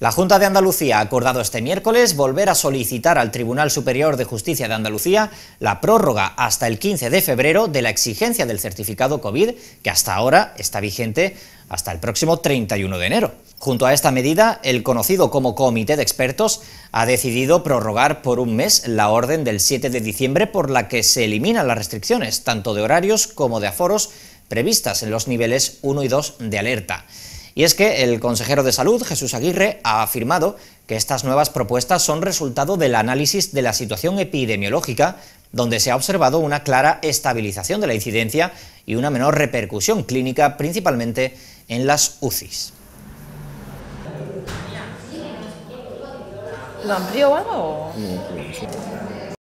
La Junta de Andalucía ha acordado este miércoles volver a solicitar al Tribunal Superior de Justicia de Andalucía la prórroga hasta el 15 de febrero de la exigencia del certificado COVID, que hasta ahora está vigente hasta el próximo 31 de enero. Junto a esta medida, el conocido como Comité de Expertos ha decidido prorrogar por un mes la orden del 7 de diciembre por la que se eliminan las restricciones, tanto de horarios como de aforos, previstas en los niveles 1 y 2 de alerta. Y es que el consejero de Salud, Jesús Aguirre, ha afirmado que estas nuevas propuestas son resultado del análisis de la situación epidemiológica, donde se ha observado una clara estabilización de la incidencia y una menor repercusión clínica, principalmente en las UCIs. ¿Lo amplió